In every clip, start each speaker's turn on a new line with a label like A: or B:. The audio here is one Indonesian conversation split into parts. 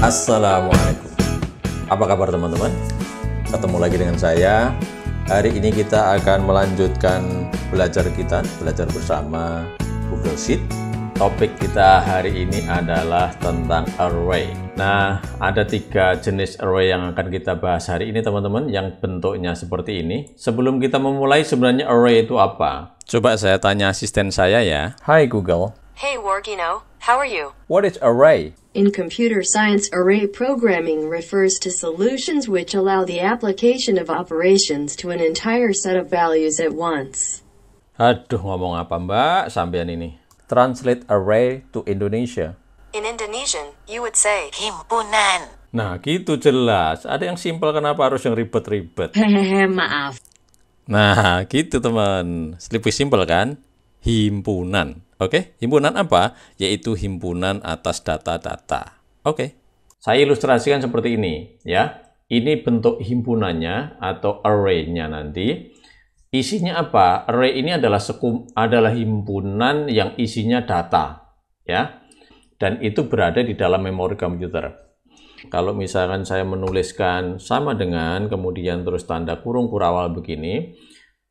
A: Assalamualaikum Apa kabar teman-teman? Ketemu lagi dengan saya Hari ini kita akan melanjutkan belajar kita Belajar bersama Google Sheet Topik kita hari ini adalah tentang array Nah, ada tiga jenis array yang akan kita bahas hari ini teman-teman Yang bentuknya seperti ini Sebelum kita memulai sebenarnya array itu apa? Coba saya tanya asisten saya ya Hai Google Hey Wargino, how are you? What is array? In computer science, array programming refers to solutions which allow the application of operations to an entire set of values at once. Aduh, ngomong apa mbak sampean ini? Translate array to Indonesia. In Indonesian, you would say himpunan. Nah, gitu jelas. Ada yang simpel kenapa harus yang ribet-ribet? Hehehe, maaf. Nah, gitu teman. Lebih simpel kan? himpunan. Oke, okay? himpunan apa? Yaitu himpunan atas data-data. Oke. Okay. Saya ilustrasikan seperti ini, ya. Ini bentuk himpunannya atau array-nya nanti. Isinya apa? Array ini adalah sekum, adalah himpunan yang isinya data, ya. Dan itu berada di dalam memori komputer. Kalau misalkan saya menuliskan sama dengan kemudian terus tanda kurung kurawal begini,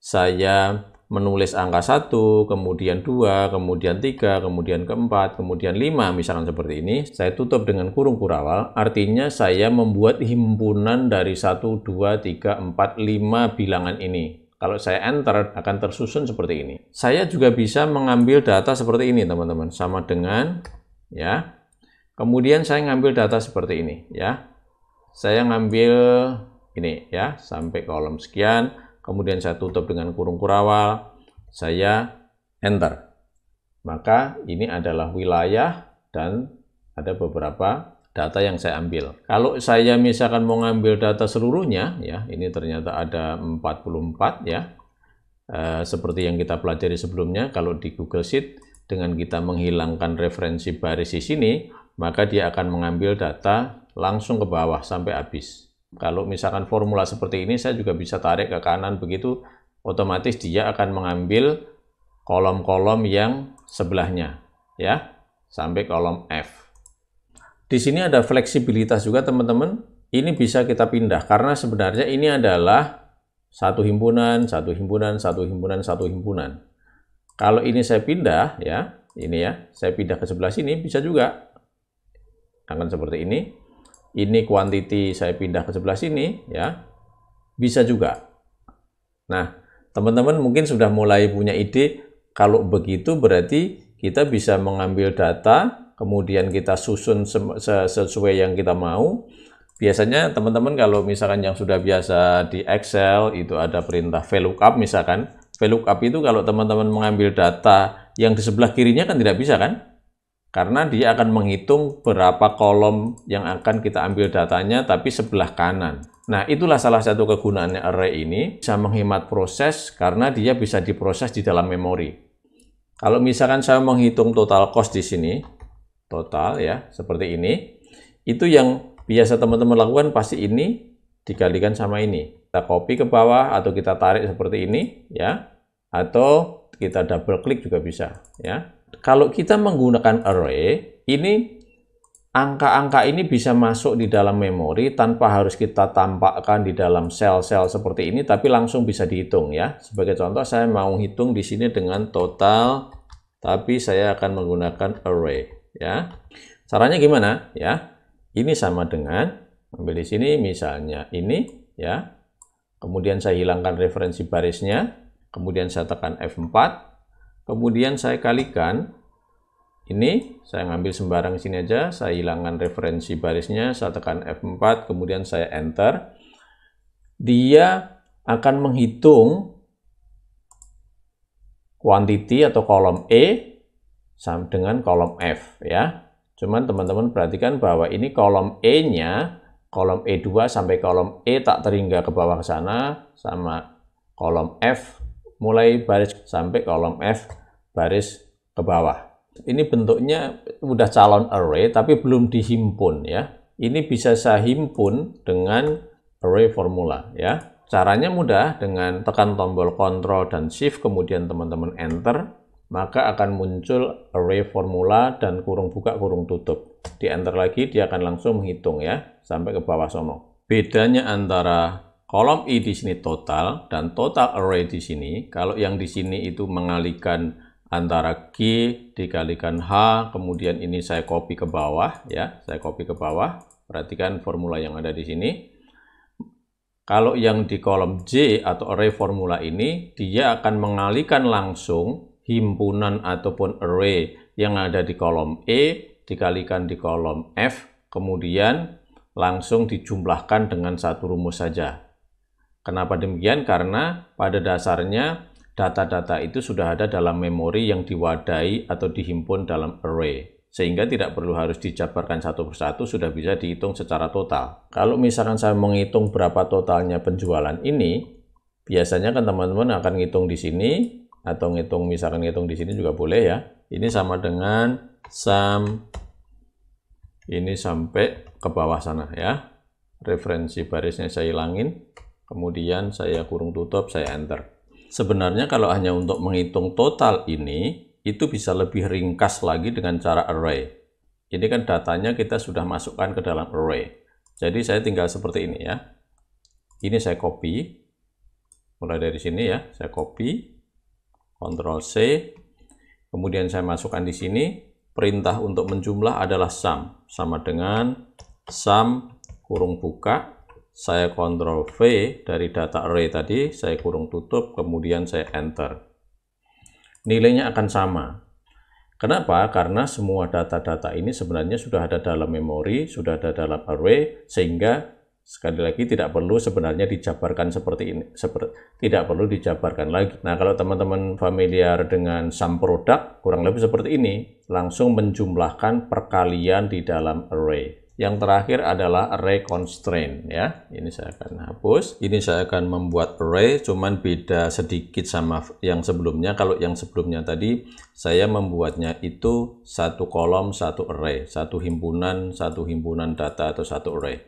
A: saya menulis angka 1, kemudian 2, kemudian 3, kemudian keempat, kemudian 5, misalkan seperti ini, saya tutup dengan kurung kurawal, artinya saya membuat himpunan dari 1, 2, 3, 4, 5 bilangan ini. Kalau saya enter, akan tersusun seperti ini. Saya juga bisa mengambil data seperti ini, teman-teman. Sama dengan, ya. Kemudian saya ngambil data seperti ini, ya. Saya ngambil ini, ya, sampai kolom sekian kemudian saya tutup dengan kurung kurawal, saya enter. Maka ini adalah wilayah dan ada beberapa data yang saya ambil. Kalau saya misalkan mau ngambil data seluruhnya, ya ini ternyata ada 44 ya, e, seperti yang kita pelajari sebelumnya, kalau di Google Sheet, dengan kita menghilangkan referensi baris di sini, maka dia akan mengambil data langsung ke bawah sampai habis. Kalau misalkan formula seperti ini, saya juga bisa tarik ke kanan begitu, otomatis dia akan mengambil kolom-kolom yang sebelahnya, ya, sampai kolom F. Di sini ada fleksibilitas juga teman-teman. Ini bisa kita pindah karena sebenarnya ini adalah satu himpunan, satu himpunan, satu himpunan, satu himpunan. Kalau ini saya pindah, ya, ini ya, saya pindah ke sebelah sini bisa juga akan seperti ini ini quantity saya pindah ke sebelah sini ya bisa juga nah teman-teman mungkin sudah mulai punya ide kalau begitu berarti kita bisa mengambil data kemudian kita susun sesuai yang kita mau biasanya teman-teman kalau misalkan yang sudah biasa di Excel itu ada perintah VLOOKUP misalkan VLOOKUP itu kalau teman-teman mengambil data yang di sebelah kirinya kan tidak bisa kan karena dia akan menghitung berapa kolom yang akan kita ambil datanya tapi sebelah kanan. Nah, itulah salah satu kegunaannya array ini, bisa menghemat proses karena dia bisa diproses di dalam memori. Kalau misalkan saya menghitung total cost di sini, total ya, seperti ini, itu yang biasa teman-teman lakukan pasti ini dikalikan sama ini. Kita copy ke bawah atau kita tarik seperti ini ya, atau kita double klik juga bisa ya kalau kita menggunakan array, ini angka-angka ini bisa masuk di dalam memori tanpa harus kita tampakkan di dalam sel-sel seperti ini, tapi langsung bisa dihitung ya. Sebagai contoh, saya mau hitung di sini dengan total, tapi saya akan menggunakan array ya. Caranya gimana ya? Ini sama dengan ambil di sini misalnya ini ya. Kemudian saya hilangkan referensi barisnya, kemudian saya tekan F4, kemudian saya kalikan ini saya ngambil sembarang sini aja saya hilangkan referensi barisnya saya tekan F4 kemudian saya enter dia akan menghitung quantity atau kolom E sama dengan kolom F ya cuman teman-teman perhatikan bahwa ini kolom E nya kolom E2 sampai kolom E tak terhingga ke bawah sana sama kolom F mulai baris sampai kolom F baris ke bawah. Ini bentuknya udah calon array tapi belum dihimpun ya. Ini bisa saya himpun dengan array formula ya. Caranya mudah dengan tekan tombol Ctrl dan Shift kemudian teman-teman Enter maka akan muncul array formula dan kurung buka kurung tutup. Di Enter lagi dia akan langsung menghitung ya sampai ke bawah sono. Bedanya antara kolom i di sini total dan total array di sini kalau yang di sini itu mengalihkan antara Q dikalikan H, kemudian ini saya copy ke bawah, ya, saya copy ke bawah, perhatikan formula yang ada di sini. Kalau yang di kolom J atau array formula ini, dia akan mengalihkan langsung himpunan ataupun array yang ada di kolom E dikalikan di kolom F, kemudian langsung dijumlahkan dengan satu rumus saja. Kenapa demikian? Karena pada dasarnya data-data itu sudah ada dalam memori yang diwadai atau dihimpun dalam array sehingga tidak perlu harus dijabarkan satu persatu sudah bisa dihitung secara total. Kalau misalkan saya menghitung berapa totalnya penjualan ini, biasanya kan teman-teman akan ngitung di sini atau ngitung misalkan ngitung di sini juga boleh ya. Ini sama dengan sum ini sampai ke bawah sana ya. Referensi barisnya saya hilangin, kemudian saya kurung tutup, saya enter sebenarnya kalau hanya untuk menghitung total ini, itu bisa lebih ringkas lagi dengan cara array. Ini kan datanya kita sudah masukkan ke dalam array. Jadi saya tinggal seperti ini ya. Ini saya copy. Mulai dari sini ya, saya copy. Ctrl C. Kemudian saya masukkan di sini. Perintah untuk menjumlah adalah sum. Sama dengan sum kurung buka saya kontrol V dari data array tadi, saya kurung tutup, kemudian saya enter. Nilainya akan sama. Kenapa? Karena semua data-data ini sebenarnya sudah ada dalam memori, sudah ada dalam array, sehingga sekali lagi tidak perlu sebenarnya dijabarkan seperti ini seperti tidak perlu dijabarkan lagi. Nah, kalau teman-teman familiar dengan sum product kurang lebih seperti ini, langsung menjumlahkan perkalian di dalam array. Yang terakhir adalah array constraint ya. Ini saya akan hapus. Ini saya akan membuat array cuman beda sedikit sama yang sebelumnya. Kalau yang sebelumnya tadi saya membuatnya itu satu kolom satu array, satu himpunan satu himpunan data atau satu array.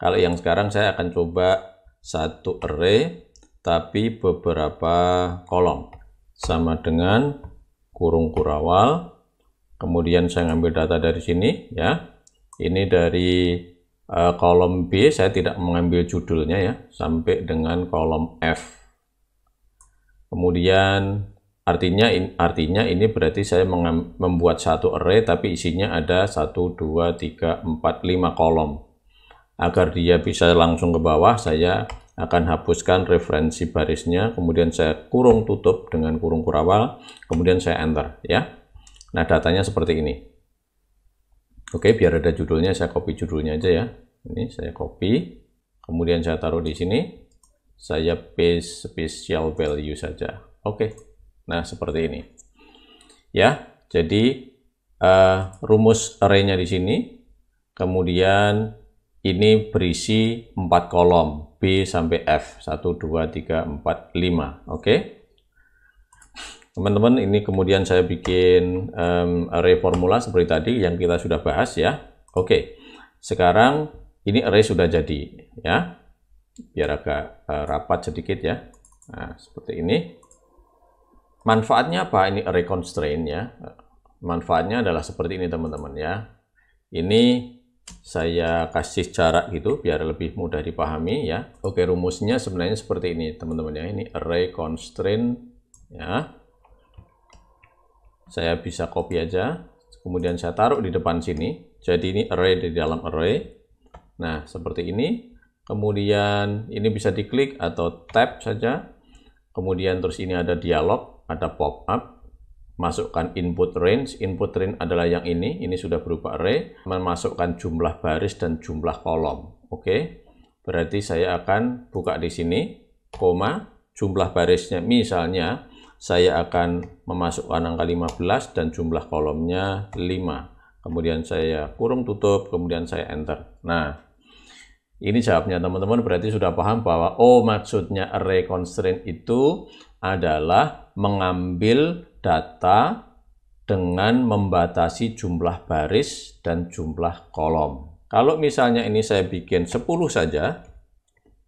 A: Kalau yang sekarang saya akan coba satu array tapi beberapa kolom sama dengan kurung kurawal. Kemudian saya ngambil data dari sini ya ini dari uh, kolom B, saya tidak mengambil judulnya ya, sampai dengan kolom F. Kemudian artinya in, artinya ini berarti saya mengam, membuat satu array tapi isinya ada 1 2 3 4 5 kolom. Agar dia bisa langsung ke bawah, saya akan hapuskan referensi barisnya, kemudian saya kurung tutup dengan kurung kurawal, kemudian saya enter ya. Nah, datanya seperti ini. Oke, biar ada judulnya, saya copy judulnya aja ya. Ini saya copy, kemudian saya taruh di sini. Saya paste special value saja. Oke, nah seperti ini. Ya, jadi uh, rumus array-nya di sini. Kemudian ini berisi 4 kolom, B sampai F. 1, 2, 3, 4, 5. Oke, Teman-teman, ini kemudian saya bikin um, array formula seperti tadi yang kita sudah bahas ya. Oke, sekarang ini array sudah jadi ya. Biar agak uh, rapat sedikit ya. Nah, seperti ini. Manfaatnya apa? Ini array constraint ya. Manfaatnya adalah seperti ini teman-teman ya. Ini saya kasih jarak gitu biar lebih mudah dipahami ya. Oke, rumusnya sebenarnya seperti ini teman-teman ya. Ini array constraint ya saya bisa copy aja kemudian saya taruh di depan sini jadi ini array di dalam array nah seperti ini kemudian ini bisa diklik atau tab saja kemudian terus ini ada dialog ada pop up masukkan input range input range adalah yang ini ini sudah berupa array memasukkan jumlah baris dan jumlah kolom oke berarti saya akan buka di sini koma jumlah barisnya misalnya saya akan memasukkan angka 15 dan jumlah kolomnya 5. Kemudian saya kurung tutup, kemudian saya enter. Nah, ini jawabnya teman-teman berarti sudah paham bahwa oh maksudnya array constraint itu adalah mengambil data dengan membatasi jumlah baris dan jumlah kolom. Kalau misalnya ini saya bikin 10 saja,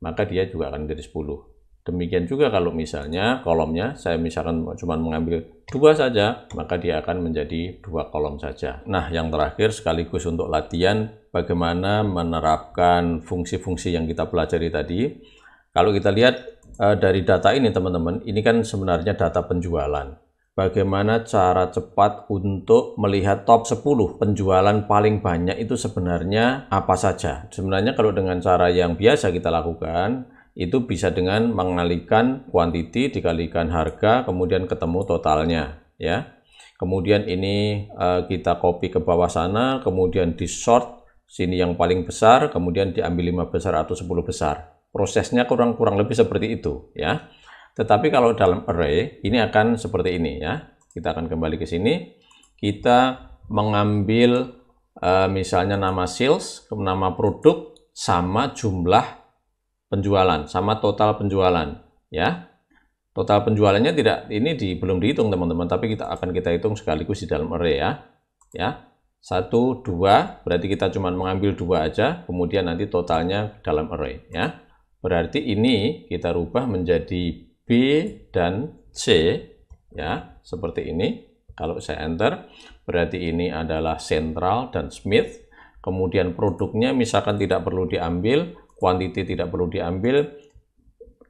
A: maka dia juga akan menjadi 10. Demikian juga kalau misalnya kolomnya saya misalkan cuma mengambil dua saja, maka dia akan menjadi dua kolom saja. Nah, yang terakhir sekaligus untuk latihan bagaimana menerapkan fungsi-fungsi yang kita pelajari tadi. Kalau kita lihat eh, dari data ini teman-teman, ini kan sebenarnya data penjualan. Bagaimana cara cepat untuk melihat top 10 penjualan paling banyak itu sebenarnya apa saja? Sebenarnya kalau dengan cara yang biasa kita lakukan, itu bisa dengan mengalihkan kuantiti dikalikan harga kemudian ketemu totalnya ya kemudian ini uh, kita copy ke bawah sana kemudian di short sini yang paling besar kemudian diambil 5 besar atau 10 besar prosesnya kurang kurang lebih seperti itu ya tetapi kalau dalam array ini akan seperti ini ya kita akan kembali ke sini kita mengambil uh, misalnya nama sales nama produk sama jumlah penjualan sama total penjualan ya. Total penjualannya tidak ini di, belum dihitung teman-teman, tapi kita akan kita hitung sekaligus di dalam array ya. Ya. satu dua berarti kita cuma mengambil dua aja, kemudian nanti totalnya dalam array ya. Berarti ini kita rubah menjadi B dan C ya, seperti ini. Kalau saya enter, berarti ini adalah sentral dan Smith. Kemudian produknya misalkan tidak perlu diambil, kuantiti tidak perlu diambil,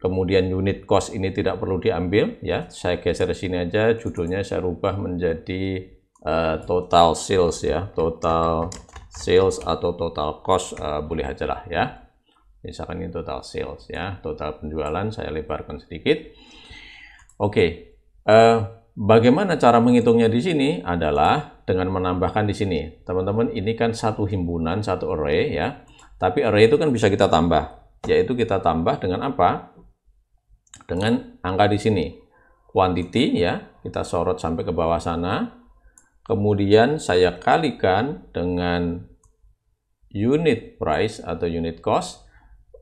A: kemudian unit cost ini tidak perlu diambil, ya. Saya geser sini aja, judulnya saya rubah menjadi uh, total sales ya, total sales atau total cost uh, boleh aja lah ya. Misalkan ini total sales ya, total penjualan saya lebarkan sedikit. Oke, okay. uh, eh, Bagaimana cara menghitungnya di sini adalah dengan menambahkan di sini. Teman-teman, ini kan satu himpunan, satu array ya. Tapi array itu kan bisa kita tambah, yaitu kita tambah dengan apa? Dengan angka di sini. Quantity ya, kita sorot sampai ke bawah sana. Kemudian saya kalikan dengan unit price atau unit cost.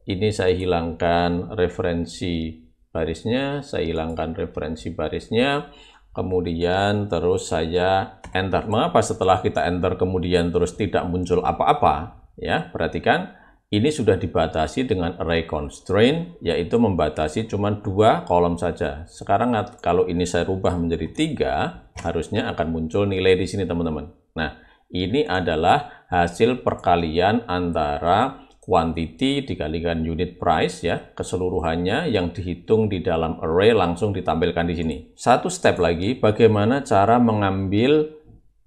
A: Ini saya hilangkan referensi barisnya, saya hilangkan referensi barisnya, kemudian terus saya enter. Mengapa setelah kita enter kemudian terus tidak muncul apa-apa? ya perhatikan ini sudah dibatasi dengan array constraint yaitu membatasi cuma dua kolom saja sekarang kalau ini saya rubah menjadi tiga harusnya akan muncul nilai di sini teman-teman nah ini adalah hasil perkalian antara quantity dikalikan unit price ya keseluruhannya yang dihitung di dalam array langsung ditampilkan di sini satu step lagi bagaimana cara mengambil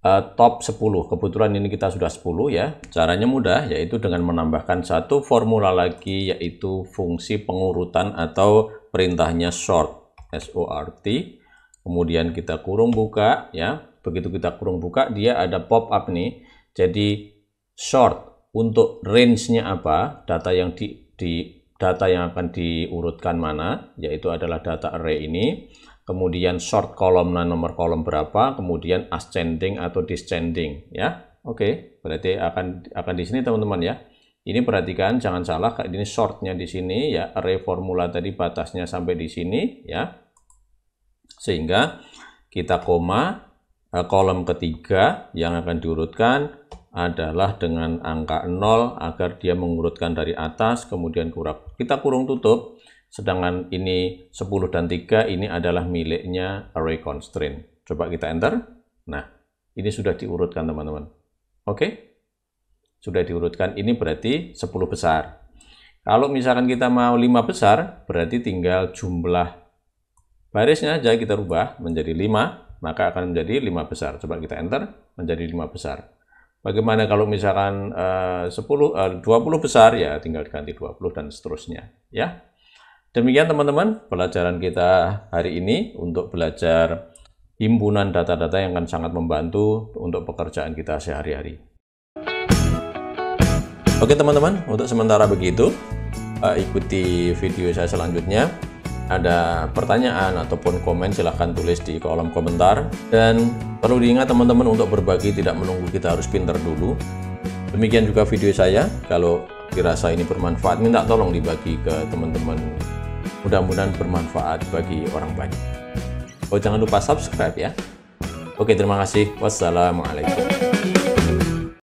A: uh, top 10. Kebetulan ini kita sudah 10 ya. Caranya mudah yaitu dengan menambahkan satu formula lagi yaitu fungsi pengurutan atau perintahnya sort SORT. Kemudian kita kurung buka ya. Begitu kita kurung buka dia ada pop up nih. Jadi sort untuk range-nya apa? Data yang di, di data yang akan diurutkan mana yaitu adalah data array ini kemudian short dan nomor kolom berapa, kemudian ascending atau descending ya. Oke, okay, berarti akan akan di sini teman-teman ya. Ini perhatikan jangan salah ini shortnya di sini ya, array formula tadi batasnya sampai di sini ya. Sehingga kita koma eh, kolom ketiga yang akan diurutkan adalah dengan angka 0 agar dia mengurutkan dari atas kemudian kurang. Kita kurung tutup Sedangkan ini 10 dan 3 ini adalah miliknya array constraint. Coba kita enter. Nah, ini sudah diurutkan teman-teman. Oke? Okay? Sudah diurutkan. Ini berarti 10 besar. Kalau misalkan kita mau 5 besar, berarti tinggal jumlah barisnya aja kita rubah menjadi 5, maka akan menjadi 5 besar. Coba kita enter, menjadi 5 besar. Bagaimana kalau misalkan uh, 10, uh, 20 besar, ya tinggal diganti 20 dan seterusnya. Ya, Demikian teman-teman pelajaran kita hari ini untuk belajar himpunan data-data yang akan sangat membantu untuk pekerjaan kita sehari-hari. Oke teman-teman, untuk sementara begitu, eh, ikuti video saya selanjutnya. Ada pertanyaan ataupun komen silahkan tulis di kolom komentar. Dan perlu diingat teman-teman untuk berbagi tidak menunggu kita harus pinter dulu. Demikian juga video saya, kalau dirasa ini bermanfaat minta tolong dibagi ke teman-teman Mudah-mudahan bermanfaat bagi orang banyak. Oh, jangan lupa subscribe ya. Oke, terima kasih. Wassalamualaikum.